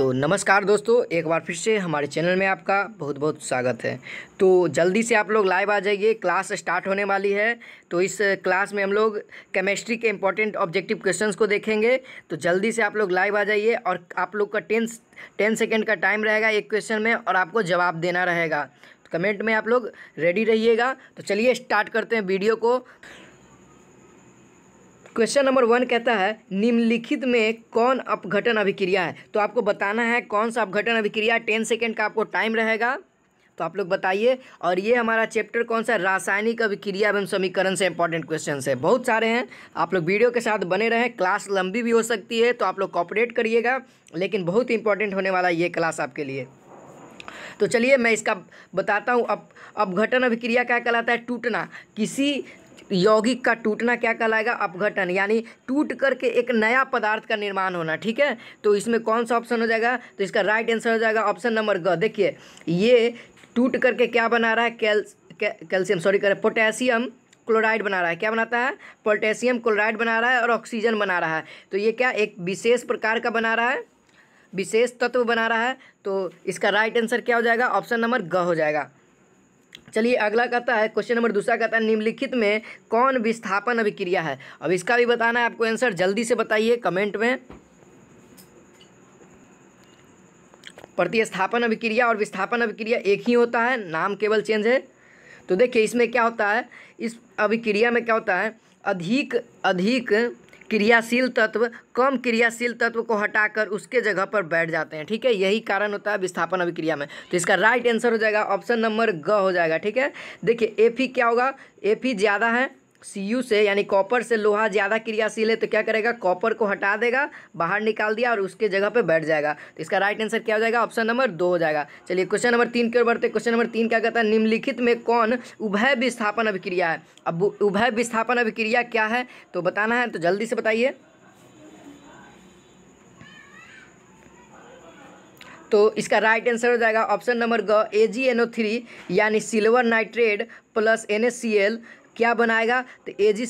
तो नमस्कार दोस्तों एक बार फिर से हमारे चैनल में आपका बहुत बहुत स्वागत है तो जल्दी से आप लोग लाइव आ जाइए क्लास स्टार्ट होने वाली है तो इस क्लास में हम लोग केमिस्ट्री के इंपॉर्टेंट ऑब्जेक्टिव क्वेश्चंस को देखेंगे तो जल्दी से आप लोग लाइव आ जाइए और आप लोग का टेन टेन सेकेंड का टाइम रहेगा एक क्वेश्चन में और आपको जवाब देना रहेगा तो कमेंट में आप लोग रेडी रहिएगा तो चलिए स्टार्ट करते हैं वीडियो को क्वेश्चन नंबर वन कहता है निम्नलिखित में कौन अपघटन अभिक्रिया है तो आपको बताना है कौन सा अपघटन अभिक्रिया टेन सेकेंड का आपको टाइम रहेगा तो आप लोग बताइए और ये हमारा चैप्टर कौन सा रासायनिक अभिक्रिया एवं समीकरण से इंपॉर्टेंट क्वेश्चन है बहुत सारे हैं आप लोग वीडियो के साथ बने रहें क्लास लंबी भी हो सकती है तो आप लोग कॉपरेट करिएगा लेकिन बहुत इंपॉर्टेंट होने वाला ये क्लास आपके लिए तो चलिए मैं इसका बताता हूँ अब अपघटन अभिक्रिया क्या कहलाता है टूटना किसी यौगिक का टूटना क्या कहलाएगा अपघटन यानी टूट करके एक नया पदार्थ का निर्माण होना ठीक है तो इसमें कौन सा ऑप्शन हो जाएगा तो इसका राइट आंसर हो जाएगा ऑप्शन नंबर ग देखिए ये टूट करके क्या बना रहा है कैल कैल्शियम सॉरी करें पोटेशियम क्लोराइड बना रहा है क्या बनाता है पोटेशियम क्लोराइड बना रहा है और ऑक्सीजन बना रहा है तो ये क्या एक विशेष प्रकार का बना रहा है विशेष तत्व बना रहा है तो इसका राइट आंसर क्या हो जाएगा ऑप्शन नंबर ग हो जाएगा चलिए अगला कहता है क्वेश्चन नंबर दूसरा कहता है निम्नलिखित में कौन विस्थापन अभिक्रिया है अब इसका भी बताना है आपको आंसर जल्दी से बताइए कमेंट में प्रतिस्थापन अभिक्रिया और विस्थापन अभिक्रिया एक ही होता है नाम केवल चेंज है तो देखिए इसमें क्या होता है इस अभिक्रिया में क्या होता है अधिक अधिक क्रियाशील तत्व कम क्रियाशील तत्व को हटाकर उसके जगह पर बैठ जाते हैं ठीक है यही कारण होता है विस्थापन अभिक्रिया में तो इसका राइट आंसर हो जाएगा ऑप्शन नंबर ग हो जाएगा ठीक है देखिए ए क्या होगा ए ज़्यादा है सी से यानी कॉपर से लोहा ज़्यादा क्रियाशील है तो क्या करेगा कॉपर को हटा देगा बाहर निकाल दिया और उसके जगह पे बैठ जाएगा तो इसका राइट आंसर क्या हो जाएगा ऑप्शन नंबर दो हो जाएगा चलिए क्वेश्चन नंबर तीन की ओर बढ़ते क्वेश्चन नंबर तीन क्या कहता है निम्नलिखित में कौन उभय विस्थापन अभिक्रिया है अब उभय विस्थापन अभिक्रिया क्या है तो बताना है तो जल्दी से बताइए तो इसका राइट आंसर हो जाएगा ऑप्शन नंबर ग A G N O three यानी silver nitrate plus N S C L क्या बनाएगा तो ए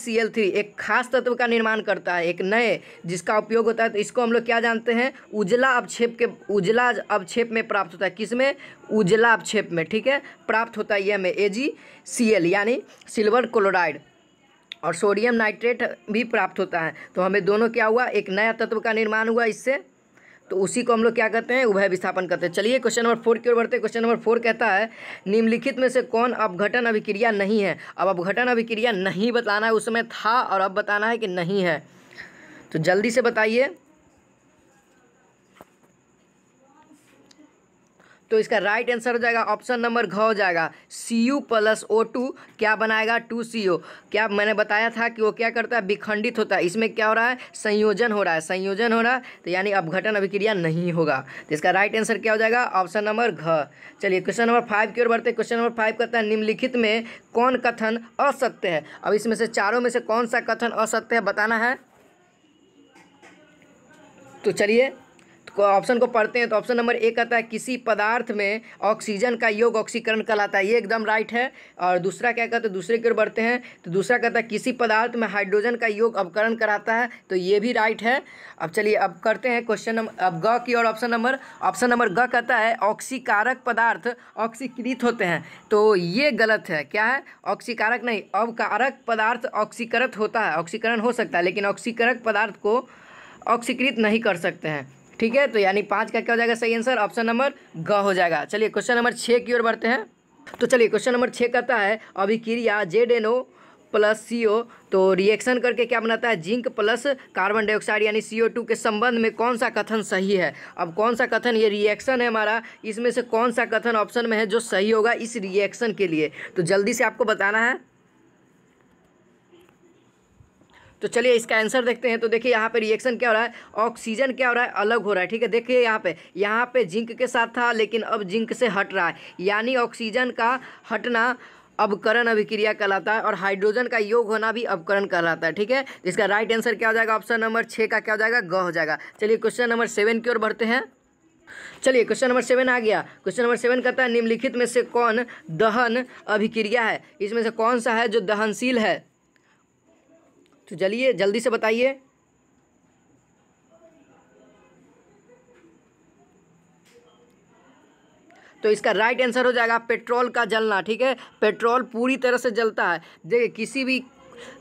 एक खास तत्व का निर्माण करता है एक नए जिसका उपयोग होता है तो इसको हम लोग क्या जानते हैं उजला अवक्षेप के उजला अवक्षेप में प्राप्त होता है किस में उजला अवक्षेप में ठीक है प्राप्त होता है यह में ए यानी सिल्वर क्लोराइड और सोडियम नाइट्रेट भी प्राप्त होता है तो हमें दोनों क्या हुआ एक नया तत्व का निर्माण हुआ इससे तो उसी को हम लोग क्या कहते हैं उभय विस्थापन कहते हैं चलिए क्वेश्चन नंबर फोर की ओर बढ़ते हैं क्वेश्चन नंबर फोर कहता है निम्नलिखित में से कौन अपघटन अभिक्रिया नहीं है अब अपघटन अभिक्रिया नहीं बताना है उस समय था और अब बताना है कि नहीं है तो जल्दी से बताइए तो इसका राइट आंसर हो जाएगा ऑप्शन नंबर घ हो जाएगा C U plus O two क्या बनाएगा टू सी ओ क्या मैंने बताया था कि वो क्या करता है विखंडित होता है इसमें क्या हो रहा है संयोजन हो रहा है संयोजन हो रहा है तो यानी अपघटन अभिक्रिया नहीं होगा तो इसका राइट आंसर क्या हो जाएगा ऑप्शन नंबर घ चलिए क्वेश्चन नंबर फाइव की ओर बढ़ते क्वेश्चन नंबर फाइव कहता है निम्नलिखित में कौन कथन असत्य है अब इसमें से चारों में से कौन सा कथन असत्य है बताना है तो चलिए ऑप्शन को पढ़ते हैं तो ऑप्शन नंबर एक आता है किसी पदार्थ में ऑक्सीजन का योग ऑक्सीकरण कहलाता है ये एकदम राइट है और दूसरा क्या कहते हैं दूसरे की ओर बढ़ते हैं तो दूसरा कहता है किसी पदार्थ में हाइड्रोजन का योग अवकरण कराता है तो ये भी राइट है अब चलिए अब करते हैं क्वेश्चन नंबर अब ग की ओर ऑप्शन नंबर ऑप्शन नंबर ग कहता है ऑक्सीकारक पदार्थ ऑक्सीकृत होते हैं तो ये गलत है क्या है ऑक्सीकारक नहीं अवकारक पदार्थ ऑक्सीकृत होता है ऑक्सीकरण हो सकता है लेकिन ऑक्सीकारक पदार्थ को ऑक्सीकृत नहीं कर सकते हैं ठीक है तो यानी पाँच का क्या हो जाएगा सही आंसर ऑप्शन नंबर ग हो जाएगा चलिए क्वेश्चन नंबर छः की ओर बढ़ते हैं तो चलिए क्वेश्चन नंबर छः कहता है अभिक्रिया Z N O plus C O तो रिएक्शन करके क्या बनाता है जिंक प्लस कार्बन डाइऑक्साइड यानी सी ओ टू के संबंध में कौन सा कथन सही है अब कौन सा कथन ये रिएक्शन है हमारा इसमें से कौन सा कथन ऑप्शन में है जो सही होगा इस रिएक्शन के लिए तो जल्दी से आपको बताना है तो चलिए इसका आंसर देखते हैं तो देखिए यहाँ पे रिएक्शन क्या हो रहा है ऑक्सीजन क्या हो रहा है अलग हो रहा है ठीक है देखिए यहाँ पे यहाँ पे जिंक के साथ था लेकिन अब जिंक से हट रहा है यानी ऑक्सीजन का हटना अवकरण अभिक्रिया कहलाता है और हाइड्रोजन का योग होना भी अवकरण कहलाता है ठीक है इसका राइट आंसर क्या हो जाएगा ऑप्शन नंबर छः का क्या हो जाएगा ग हो जाएगा चलिए क्वेश्चन नंबर सेवन की ओर बढ़ते हैं चलिए क्वेश्चन नंबर सेवन आ गया क्वेश्चन नंबर सेवन कहता है निम्नलिखित में से कौन दहन अभिक्रिया है इसमें से कौन सा है जो दहनशील है तो चलिए जल्दी से बताइए तो इसका राइट आंसर हो जाएगा पेट्रोल का जलना ठीक है पेट्रोल पूरी तरह से जलता है देखिए किसी भी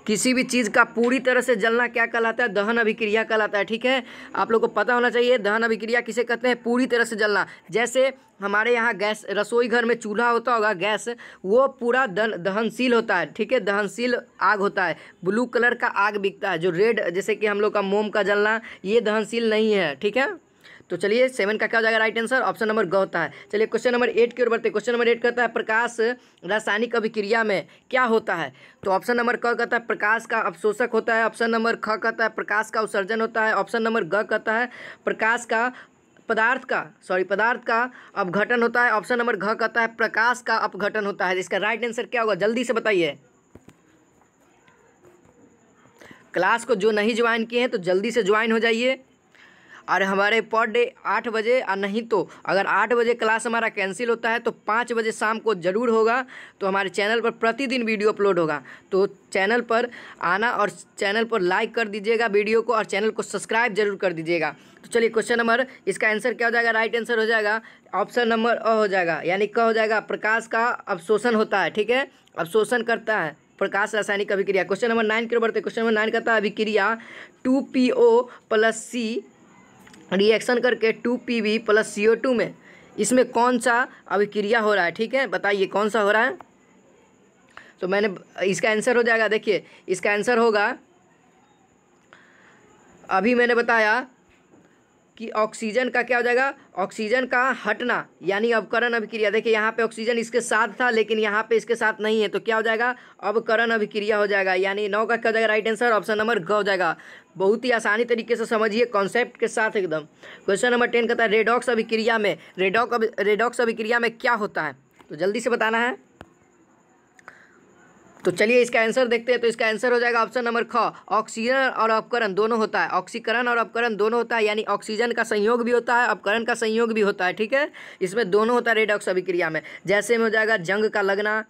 किसी भी चीज़ का पूरी तरह से जलना क्या कहलाता है दहन अभिक्रिया कहलाता है ठीक है आप लोग को पता होना चाहिए दहन अभिक्रिया किसे कहते हैं पूरी तरह से जलना जैसे हमारे यहाँ गैस रसोई घर में चूल्हा होता होगा गैस वो पूरा दहन दहनशील होता है ठीक है दहनशील आग होता है ब्लू कलर का आग बिकता है जो रेड जैसे कि हम लोग का मोम का जलना ये दहनशील नहीं है ठीक है तो चलिए सेवन का क्या हो जाएगा राइट आंसर ऑप्शन नंबर ग होता है चलिए क्वेश्चन नंबर एट की ओर बढ़ते क्वेश्चन नंबर एट कहता है प्रकाश रासायनिक अभिक्रिया में क्या होता है तो ऑप्शन नंबर क कहता है प्रकाश का अवशोषक होता है ऑप्शन नंबर ख कहता है प्रकाश का उत्सर्जन होता है ऑप्शन नंबर ग कहता है प्रकाश का पदार्थ का सॉरी पदार्थ का अपघटन होता है ऑप्शन नंबर घ कहता है प्रकाश का अपघटन होता है इसका राइट आंसर क्या होगा जल्दी से बताइए क्लास को जो नहीं ज्वाइन किए हैं तो जल्दी से ज्वाइन हो जाइए और हमारे पर डे आठ बजे और नहीं तो अगर आठ बजे क्लास हमारा कैंसिल होता है तो पाँच बजे शाम को ज़रूर होगा तो हमारे चैनल पर प्रतिदिन वीडियो अपलोड होगा तो चैनल पर आना और चैनल पर लाइक कर दीजिएगा वीडियो को और चैनल को सब्सक्राइब जरूर कर दीजिएगा तो चलिए क्वेश्चन नंबर इसका आंसर क्या हो जाएगा राइट आंसर हो जाएगा ऑप्शन नंबर अ हो जाएगा यानी क हो जाएगा प्रकाश का अवशोषण होता है ठीक है अवशोषण करता है प्रकाश रासायनिक अभिक्रिया क्वेश्चन नंबर नाइन के ऊपर बढ़ते क्वेश्चन नंबर नाइन कहता है अभिक्रिया two P O plus C reaction करके two P V plus C O two में इसमें कौन सा अभिक्रिया हो रहा है ठीक है बताइए कौन सा हो रहा है तो मैंने इसका आंसर हो जाएगा देखिए इसका आंसर होगा अभी मैंने बताया कि ऑक्सीजन का क्या हो जाएगा ऑक्सीजन का हटना यानी अवकरण अभिक्रिया देखिए यहाँ पे ऑक्सीजन इसके साथ था लेकिन यहाँ पे इसके साथ नहीं है तो क्या हो जाएगा अवकरण अभिक्रिया हो जाएगा यानी नौ का क्या हो जाएगा राइट आंसर ऑप्शन नंबर ग हो जाएगा बहुत ही आसानी तरीके से समझिए कॉन्सेप्ट के साथ एकदम क्वेश्चन नंबर टेन कहता है रेडॉक्स अभिक्रिया में रेडॉक रेडॉक्स अभिक्रिया में क्या होता है तो जल्दी से बताना है तो चलिए इसका आंसर देखते हैं तो इसका आंसर हो जाएगा ऑप्शन नंबर ख ऑक्सीजन और अपकरण दोनों होता है ऑक्सीकरण और अपकरण दोनों होता है यानी ऑक्सीजन का संयोग भी होता है अपकरण का संयोग भी होता है ठीक है इसमें दोनों होता है रेडॉक्स अभिक्रिया में जैसे में हो जाएगा जंग का लगना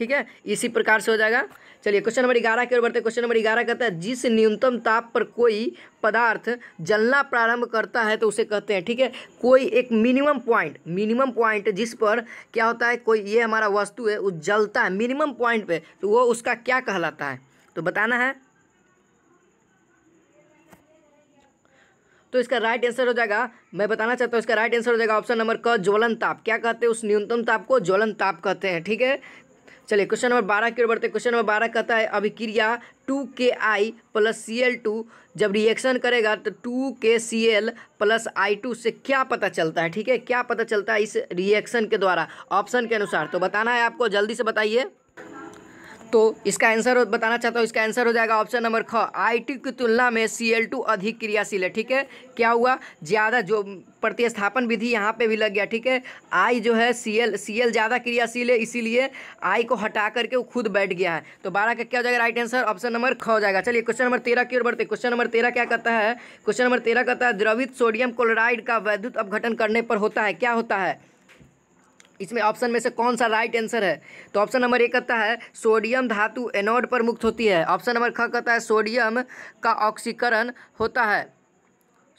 ठीक है इसी प्रकार से हो जाएगा चलिए क्वेश्चन नंबर ग्यारह की ओर बढ़ते क्वेश्चन नंबर ग्यारह कहता है जिस न्यूनतम ताप पर कोई पदार्थ जलना प्रारंभ करता है तो उसे कहते हैं ठीक है ठीके? कोई एक मिनिमम पॉइंट मिनिमम पॉइंट जिस पर क्या होता है कोई ये हमारा वस्तु है वो जलता है मिनिमम पॉइंट पे तो वो उसका क्या कहलाता है तो बताना है तो इसका राइट आंसर हो जाएगा मैं बताना चाहता हूँ इसका राइट आंसर हो जाएगा ऑप्शन नंबर क ज्वलन ताप क्या कहते हैं उस न्यूनतम ताप को ज्वलन ताप कहते हैं ठीक है चलिए क्वेश्चन नंबर बारह की ओर बढ़ते क्वेश्चन नंबर बारह कहता है अभिक्रिया two K I plus C L two जब रिएक्शन करेगा तो two K C L plus I two से क्या पता चलता है ठीक है क्या पता चलता है इस रिएक्शन के द्वारा ऑप्शन के अनुसार तो बताना है आपको जल्दी से बताइए तो इसका आंसर बताना चाहता हूँ इसका आंसर हो जाएगा ऑप्शन नंबर ख टी की तुलना में टू अधिक क्रियाशील है ठीक है क्या हुआ ज़्यादा जो प्रतिस्थापन विधि यहाँ पे भी लग गया ठीक है आई जो है सी एल सी एल ज़्यादा क्रियाशील है इसीलिए आई को हटा करके वो खुद बैठ गया है तो बारह का क्या हो जाएगा राइट आंसर ऑप्शन नंबर ख हो जाएगा चलिए क्वेश्चन नंबर तेरह की ओर बढ़ते क्वेश्चन नंबर तेरह क्या कहता है क्वेश्चन नंबर तेरह कहता है द्रवित सोडियम क्लोराइड का वैद्युत अवघटन करने पर होता है क्या होता है इसमें ऑप्शन में से कौन सा राइट आंसर है तो ऑप्शन नंबर एक कहता है सोडियम धातु एनोड पर मुक्त होती है ऑप्शन नंबर ख कहता है सोडियम का ऑक्सीकरण होता है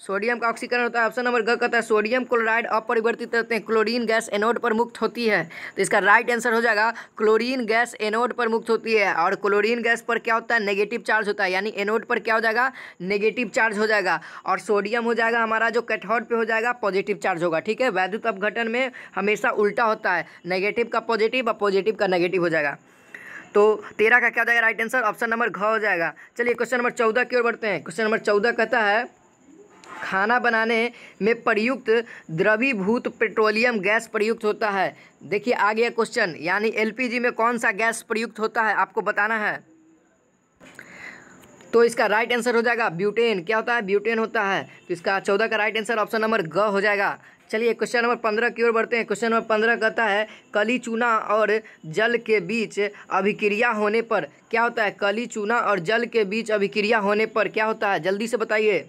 सोडियम का ऑक्सीकरण होता है ऑप्शन नंबर ग कहता है सोडियम क्लोराइड अपरिवर्तित रहते हैं क्लोरीन गैस एनोड पर मुक्त होती है तो इसका राइट आंसर हो जाएगा क्लोरीन गैस एनोड पर मुक्त होती है और क्लोरीन गैस पर क्या होता है नेगेटिव चार्ज होता है यानी एनोड पर क्या हो जाएगा नेगेटिव चार्ज हो जाएगा और सोडियम हो जाएगा हमारा जो कैथोड पर हो जाएगा पॉजिटिव चार्ज होगा ठीक है वैद्युत अपघटन में हमेशा उल्टा होता है नेगेटिव का पॉजिटिव और पॉजिटिव का नेगेटिव हो जाएगा तो तेरह का क्या हो जाएगा राइट आंसर ऑप्शन नंबर घ हो जाएगा चलिए क्वेश्चन नंबर चौदह की ओर बढ़ते हैं क्वेश्चन नंबर चौदह कहता है खाना बनाने में प्रयुक्त द्रवीभूत पेट्रोलियम गैस प्रयुक्त होता है देखिए आगे क्वेश्चन यानी एलपीजी में कौन सा गैस प्रयुक्त होता है आपको बताना है तो इसका राइट आंसर हो जाएगा ब्यूटेन क्या होता है ब्यूटेन होता है तो इसका चौदह का राइट आंसर ऑप्शन नंबर ग हो जाएगा चलिए क्वेश्चन नंबर पंद्रह की ओर बढ़ते हैं क्वेश्चन नंबर पंद्रह कहता है कली चूना और जल के बीच अभिक्रिया होने पर क्या होता है कली चूना और जल के बीच अभिक्रिया होने पर क्या होता है जल्दी से बताइए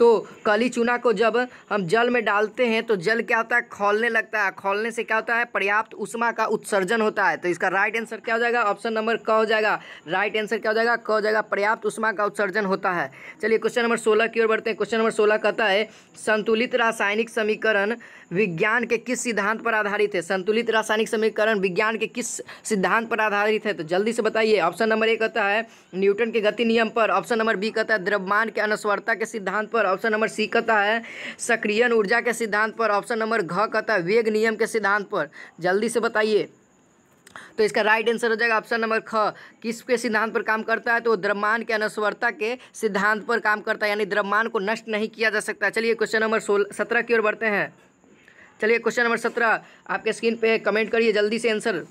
तो कली चूना को जब हम जल में डालते हैं तो जल क्या होता है खोलने लगता है खोलने से क्या होता है पर्याप्त उष्मा का उत्सर्जन होता है तो इसका राइट आंसर क्या हो जाएगा ऑप्शन नंबर क हो जाएगा राइट आंसर क्या हो जाएगा क हो जाएगा पर्याप्त उष्मा का उत्सर्जन होता है चलिए क्वेश्चन नंबर सोलह की ओर बढ़ते हैं क्वेश्चन नंबर सोलह कहता है संतुलित रासायनिक समीकरण विज्ञान के किस सिद्धांत पर आधारित है संतुलित रासायनिक समीकरण विज्ञान के किस सिद्धांत पर आधारित है तो जल्दी से बताइए ऑप्शन नंबर ए कहता है न्यूटन के गति नियम पर ऑप्शन नंबर बी कहता है द्रव्यमान के अनस्वरता के सिद्धांत पर ऑप्शन नंबर सी कहता है सक्रियन ऊर्जा के सिद्धांत पर ऑप्शन नंबर घ कहता है वेग नियम के सिद्धांत पर जल्दी से बताइए तो इसका राइट आंसर हो जाएगा ऑप्शन नंबर ख किसके सिद्धांत पर काम करता है तो द्रव्यमान के अनस्वरता के सिद्धांत पर काम करता है यानी द्रव्यमान को नष्ट नहीं किया जा सकता चलिए क्वेश्चन नंबर सोलह सत्रह की ओर बढ़ते हैं चलिए क्वेश्चन नंबर सत्रह आपके स्क्रीन पे कमेंट करिए जल्दी से आंसर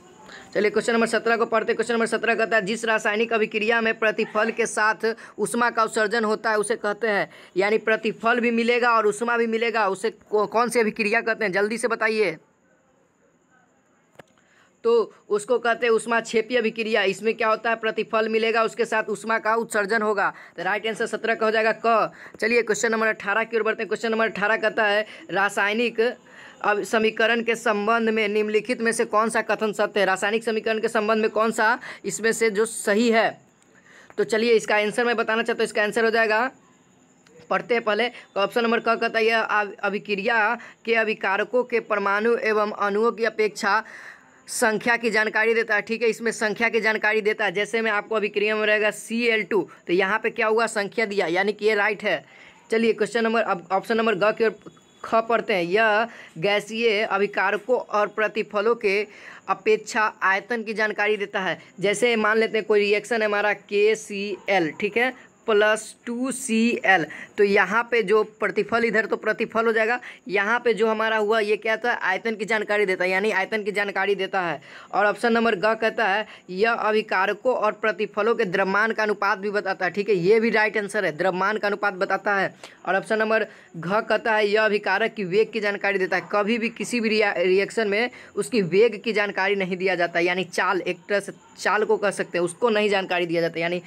चलिए क्वेश्चन नंबर सत्रह को पढ़ते क्वेश्चन नंबर सत्रह कहता है जिस रासायनिक अभिक्रिया में प्रतिफल के साथ उष्मा का उत्सर्जन होता है उसे कहते हैं यानी प्रतिफल भी मिलेगा और उष्मा भी मिलेगा उसे कौन सी अभिक्रिया कहते हैं जल्दी से बताइए तो उसको कहते हैं उष्मा छेपी अभिक्रिया इसमें क्या होता है प्रतिफल मिलेगा उसके साथ उष्मा का उत्सर्जन होगा तो राइट आंसर सत्रह का हो जाएगा क चलिए क्वेश्चन नंबर अठारह की ओर बढ़ते हैं क्वेश्चन नंबर अठारह कहता है रासायनिक अब समीकरण के संबंध में निम्नलिखित में से कौन सा कथन सत्य है रासायनिक समीकरण के संबंध में कौन सा इसमें से जो सही है तो चलिए इसका आंसर मैं बताना चाहता हूँ इसका आंसर हो जाएगा पढ़ते हैं पहले ऑप्शन नंबर क कहता है यह अभिक्रिया के अभिकारकों के परमाणु एवं अणुओं की अपेक्षा संख्या की जानकारी देता है ठीक है इसमें संख्या की जानकारी देता है जैसे में आपको अभिक्रिया में रहेगा सी एल टू तो यहाँ पे क्या हुआ संख्या दिया यानी कि ये राइट है चलिए क्वेश्चन नंबर अब ऑप्शन नंबर ग की ओर ख पढ़ते हैं यह गैसीय अभिकारकों और प्रतिफलों के अपेक्षा आयतन की जानकारी देता है जैसे मान लेते हैं कोई रिएक्शन है हमारा के सी एल ठीक है प्लस टू सी एल तो यहाँ पे जो प्रतिफल इधर तो प्रतिफल हो जाएगा यहाँ पे जो हमारा हुआ ये क्या था आयतन की जानकारी देता है यानी आयतन की जानकारी देता है और ऑप्शन नंबर ग कहता है यह अभिकारकों और प्रतिफलों के द्रव्यमान का अनुपात भी बताता है ठीक है ये भी राइट आंसर है द्रव्यमान का अनुपात बताता है और ऑप्शन नंबर घ कहता है यह अभिकारक की वेग की जानकारी देता है कभी भी किसी भी रिया, रिएक्शन में उसकी वेग की जानकारी नहीं दिया जाता यानी चाल एक तरह से चाल को कह सकते हैं उसको नहीं जानकारी दिया जाता यानी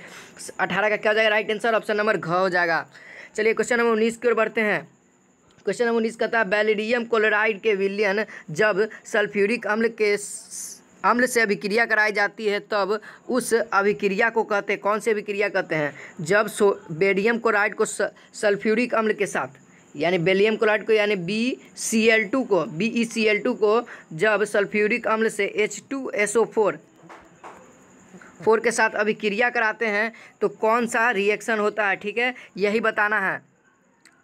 अठारह का क्या हो जाएगा राइट आंसर ऑप्शन नंबर घ हो जाएगा चलिए क्वेश्चन नंबर उन्नीस की ओर बढ़ते हैं क्वेश्चन नंबर उन्नीस कहता है बैलिडियम क्लोराइड के विलयन जब सल्फ्यूरिक अम्ल के अम्ल से अभिक्रिया कराई जाती है तब उस अभिक्रिया को कहते हैं कौन से अभिक्रिया कहते हैं जब सो बेडियम क्लोराइड को सल्फ्यूरिक अम्ल के साथ यानी बेलियम क्लोराइड को यानी बी सी एल टू को B E C L two को जब सल्फ्यूरिक अम्ल से H two S O four four के साथ अभी क्रिया कराते हैं तो कौन सा रिएक्शन होता है ठीक है यही बताना है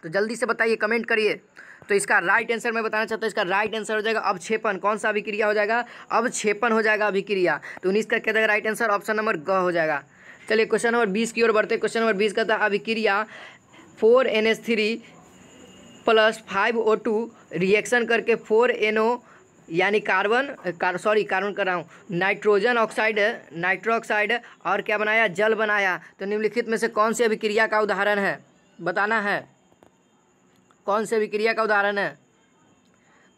तो जल्दी से बताइए कमेंट करिए तो इसका राइट आंसर मैं बताना चाहता हूँ इसका राइट आंसर हो जाएगा छेपन कौन सा अभिक्रिया हो जाएगा छेपन हो जाएगा अभिक्रिया तो उन्नीस का क्या जाएगा राइट आंसर ऑप्शन नंबर ग हो जाएगा चलिए क्वेश्चन नंबर बीस की ओर बढ़ते क्वेश्चन नंबर बीस का था अभिक्रिया four N S three plus five O two reaction करके फोर एन ओ यानी कार्बन कार, सॉरी कार्बन कर रहा हूँ नाइट्रोजन ऑक्साइड नाइट्रो ऑक्साइड और क्या बनाया जल बनाया तो निम्नलिखित में से कौन से अभिक्रिया का उदाहरण है बताना है कौन से अभिक्रिया का उदाहरण है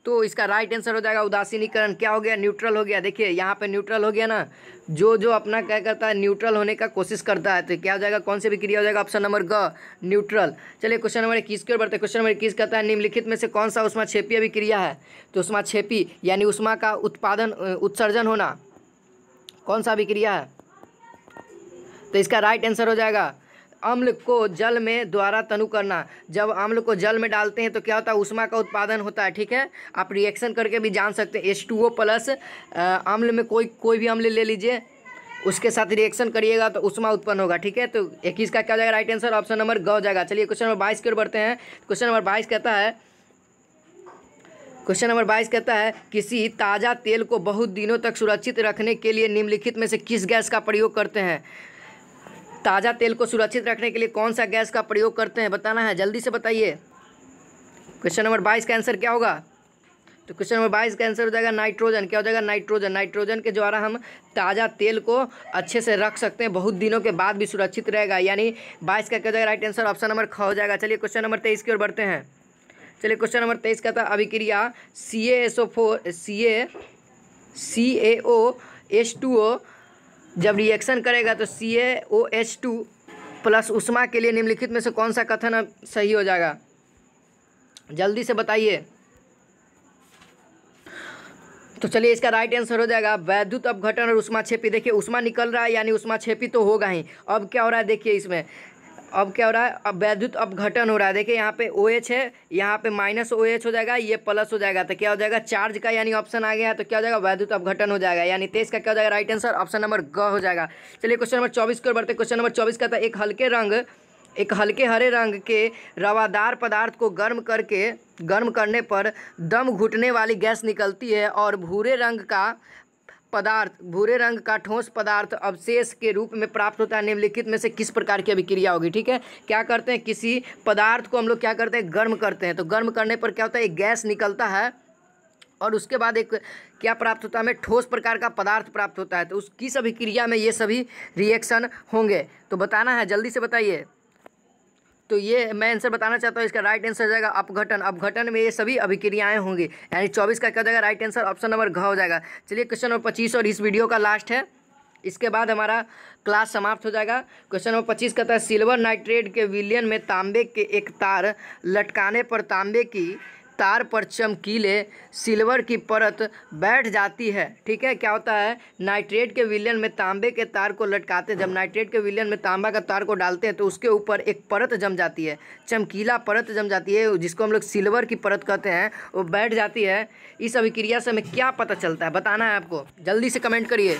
तो इसका राइट आंसर हो जाएगा उदासीनीकरण क्या हो गया न्यूट्रल हो गया देखिए यहाँ पे न्यूट्रल हो गया ना जो जो अपना क्या करता है न्यूट्रल होने का कोशिश करता है तो क्या हो जाएगा कौन से भी क्रिया हो जाएगा ऑप्शन नंबर ग न्यूट्रल चलिए क्वेश्चन नंबर इक्कीस की ओर बढ़ते क्वेश्चन नंबर इक्कीस कहता है निम्नलिखित में से कौन सा उष्मा छेपी अभी क्रिया है तो उष्मा छेपी यानी उष्मा का उत्पादन उत्सर्जन होना कौन सा क्रिया है तो इसका राइट आंसर हो जाएगा अम्ल को जल में द्वारा तनु करना जब अम्ल को जल में डालते हैं तो क्या होता है उष्मा का उत्पादन होता है ठीक है आप रिएक्शन करके भी जान सकते हैं एस टू ओ प्लस अम्ल में कोई कोई भी अम्ल ले लीजिए उसके साथ रिएक्शन करिएगा तो उष्मा उत्पन्न होगा ठीक है तो इक्कीस का क्या हो जाएगा राइट आंसर ऑप्शन नंबर ग हो जाएगा चलिए क्वेश्चन नंबर बाईस की ओर बढ़ते हैं क्वेश्चन नंबर बाईस कहता है क्वेश्चन नंबर बाईस कहता है किसी ताज़ा तेल को बहुत दिनों तक सुरक्षित रखने के लिए निम्नलिखित में से किस गैस का प्रयोग करते हैं ताज़ा तेल को सुरक्षित रखने के लिए कौन सा गैस का प्रयोग करते हैं बताना है जल्दी से बताइए क्वेश्चन नंबर बाईस का आंसर क्या होगा तो क्वेश्चन नंबर बाईस का आंसर हो जाएगा नाइट्रोजन क्या हो जाएगा नाइट्रोजन नाइट्रोजन के द्वारा हम ताज़ा तेल को अच्छे से रख सकते हैं बहुत दिनों के बाद भी सुरक्षित रहेगा यानी बाईस का क्या हो जाएगा राइट आंसर ऑप्शन नंबर ख हो जाएगा चलिए क्वेश्चन नंबर तेईस की ओर बढ़ते हैं चलिए क्वेश्चन नंबर तेईस का था अभिक्रिया C A S O four C A C A O S two O जब रिएक्शन करेगा तो C A O H two plus उष्मा के लिए निम्नलिखित में से कौन सा कथन सही हो जाएगा जल्दी से बताइए तो चलिए इसका राइट आंसर हो जाएगा वैद्युत अपघटन और उष्मा छेपी देखिए उष्मा निकल रहा है यानी उष्मा छेपी तो होगा ही अब क्या हो रहा है देखिए इसमें अब क्या हो रहा है अब वैद्युत अपघटन हो रहा है देखिए यहाँ पे ओ OH है यहाँ पे माइनस ओ OH हो जाएगा ये प्लस हो जाएगा तो क्या हो जाएगा चार्ज का यानी ऑप्शन आ गया तो क्या हो जाएगा वैद्युत अपघटन हो जाएगा यानी तेईस का क्या हो जाएगा राइट आंसर ऑप्शन नंबर ग हो जाएगा चलिए क्वेश्चन नंबर चौबीस को बढ़ते क्वेश्चन नंबर चौबीस का था एक हल्के रंग एक हल्के हरे रंग के रवादार पदार्थ को गर्म करके गर्म करने पर दम घुटने वाली गैस निकलती है और भूरे रंग का पदार्थ भूरे रंग का ठोस पदार्थ अवशेष के रूप में प्राप्त होता है निम्नलिखित में से किस प्रकार की अभिक्रिया होगी ठीक है क्या करते हैं किसी पदार्थ को हम लोग क्या करते हैं गर्म करते हैं तो गर्म करने पर क्या होता है एक गैस निकलता है और उसके बाद एक क्या प्राप्त होता है हमें ठोस प्रकार का पदार्थ प्राप्त होता है तो उस किस अभिक्रिया में ये सभी रिएक्शन होंगे तो बताना है जल्दी से बताइए तो ये मैं आंसर बताना चाहता हूँ इसका राइट आंसर हो जाएगा अपघटन अपघटन में ये सभी अभिक्रियाएं होंगी यानी चौबीस का क्या हो जाएगा राइट आंसर ऑप्शन नंबर घ हो जाएगा चलिए क्वेश्चन नंबर पच्चीस और इस वीडियो का लास्ट है इसके बाद हमारा क्लास समाप्त हो जाएगा क्वेश्चन नंबर पच्चीस कहता है सिल्वर नाइट्रेट के विलियन में तांबे के एक तार लटकाने पर तांबे की तार पर चमकीले सिल्वर की परत बैठ जाती है ठीक है क्या होता है नाइट्रेट के विलियन में तांबे के तार को लटकाते जब नाइट्रेट के विलियन में तांबा का तार को डालते हैं तो उसके ऊपर एक परत जम जाती है चमकीला परत जम जाती है जिसको हम लोग सिल्वर की परत कहते हैं वो बैठ जाती है इस अभिक्रिया से हमें क्या पता चलता है बताना है आपको जल्दी से कमेंट करिए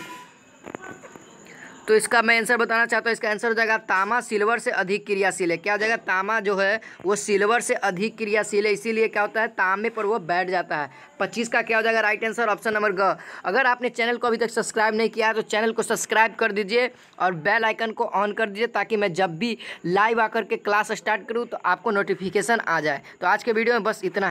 तो इसका मैं आंसर बताना चाहता हूँ इसका आंसर हो जाएगा तामा सिल्वर से अधिक क्रियाशील है क्या हो जाएगा तामा जो है वो सिल्वर से अधिक क्रियाशील है इसीलिए क्या होता है तामे पर वो बैठ जाता है पच्चीस का क्या हो जाएगा राइट आंसर ऑप्शन नंबर ग अगर आपने चैनल को अभी तक सब्सक्राइब नहीं किया है तो चैनल को सब्सक्राइब कर दीजिए और बेल आइकन को ऑन कर दीजिए ताकि मैं जब भी लाइव आकर के क्लास स्टार्ट करूँ तो आपको नोटिफिकेशन आ जाए तो आज के वीडियो में बस इतना